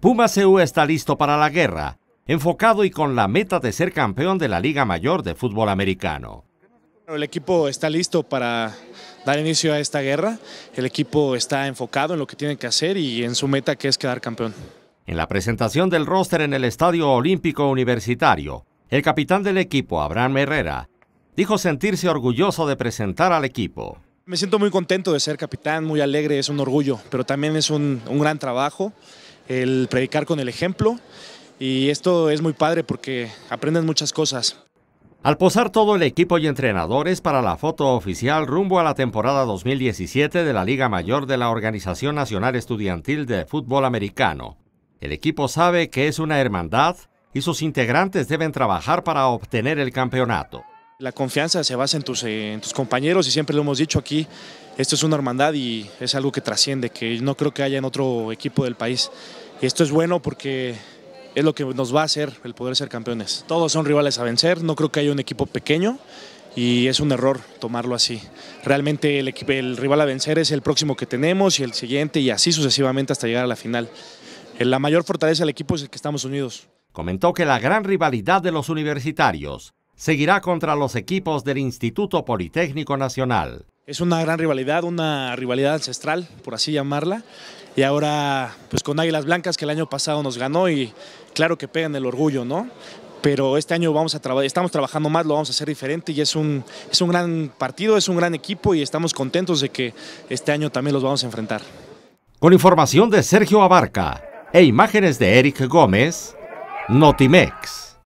Puma CU está listo para la guerra, enfocado y con la meta de ser campeón de la Liga Mayor de Fútbol Americano. El equipo está listo para dar inicio a esta guerra, el equipo está enfocado en lo que tiene que hacer y en su meta que es quedar campeón. En la presentación del roster en el Estadio Olímpico Universitario, el capitán del equipo, Abraham Herrera, dijo sentirse orgulloso de presentar al equipo. Me siento muy contento de ser capitán, muy alegre, es un orgullo, pero también es un gran trabajo el predicar con el ejemplo y esto es muy padre porque aprenden muchas cosas. Al posar todo el equipo y entrenadores para la foto oficial rumbo a la temporada 2017 de la Liga Mayor de la Organización Nacional Estudiantil de Fútbol Americano, el equipo sabe que es una hermandad y sus integrantes deben trabajar para obtener el campeonato. La confianza se basa en en tus compañeros y siempre lo hemos dicho aquí, esto es una hermandad y es algo que trasciende, que no creo que haya en otro equipo del país. Y esto es bueno porque es lo que nos va a hacer el poder ser campeones. Todos son rivales a vencer, no creo que haya un equipo pequeño y es un error tomarlo así. Realmente el, el rival a vencer es el próximo que tenemos y el siguiente y así sucesivamente hasta llegar a la final. Eh, la mayor fortaleza del equipo es el que estamos unidos. Comentó que la gran rivalidad de los universitarios seguirá contra los equipos del Instituto Politécnico Nacional. Es una gran rivalidad, una rivalidad ancestral, por así llamarla. Y ahora, pues con Águilas Blancas, que el año pasado nos ganó y claro que pegan el orgullo, ¿no? Pero este año vamos a estamos trabajando más, lo vamos a hacer diferente y es un, es un gran partido, es un gran equipo y estamos contentos de que este año también los vamos a enfrentar. Con información de Sergio Abarca e imágenes de Eric Gómez, Notimex.